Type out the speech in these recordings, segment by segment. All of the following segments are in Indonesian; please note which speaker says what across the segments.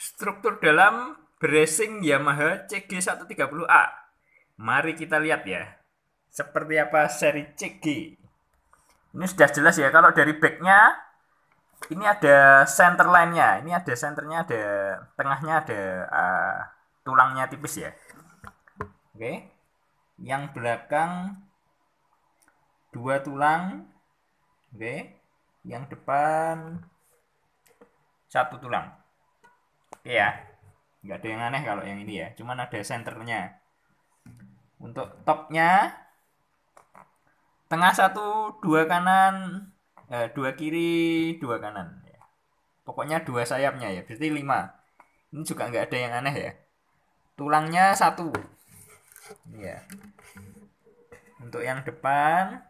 Speaker 1: Struktur dalam bracing Yamaha CG130A. Mari kita lihat ya. Seperti apa seri CG. Ini sudah jelas ya kalau dari backnya ini ada center line-nya. Ini ada centernya ada tengahnya ada uh, tulangnya tipis ya. Oke. Yang belakang dua tulang. Oke. Yang depan satu tulang ya nggak ada yang aneh kalau yang ini ya cuman ada senternya untuk topnya tengah satu dua kanan eh, dua kiri dua kanan ya. pokoknya dua sayapnya ya berarti lima ini juga nggak ada yang aneh ya tulangnya satu ya untuk yang depan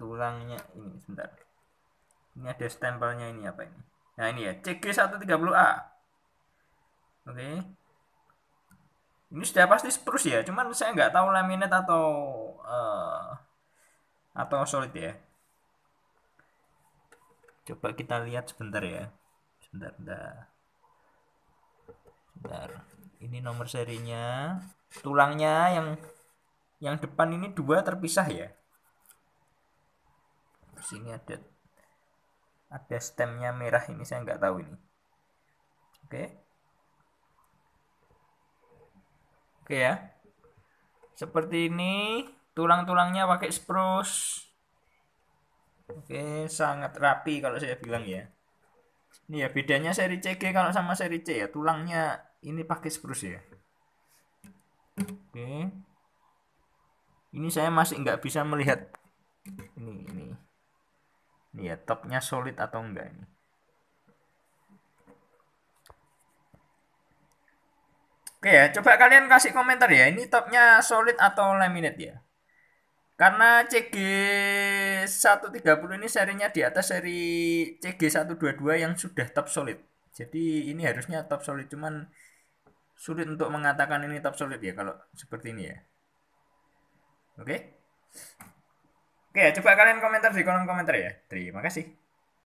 Speaker 1: tulangnya ini sebentar ini ada stempelnya ini apa ini? Nah ini ya CG130A. Oke. Okay. Ini sudah pasti spruce ya, cuman saya nggak tahu laminat atau uh, atau solid ya. Coba kita lihat sebentar ya. Sebentar, sebentar. Sebentar. Ini nomor serinya. Tulangnya yang yang depan ini dua terpisah ya. Terus ini ada ada stemnya merah ini saya nggak tahu ini oke okay. oke okay ya seperti ini tulang-tulangnya pakai spruce oke okay, sangat rapi kalau saya bilang ya ini ya bedanya seri CG kalau sama seri C ya tulangnya ini pakai spruce ya oke ini saya masih nggak bisa melihat ini ini ya topnya solid atau enggak ini Oke ya, coba kalian kasih komentar ya. Ini topnya solid atau laminate ya? Karena CG 130 ini serinya di atas seri CG 122 yang sudah top solid. Jadi ini harusnya top solid cuman sulit untuk mengatakan ini top solid ya kalau seperti ini ya. Oke. Oke, coba kalian komentar di kolom komentar ya. Terima kasih.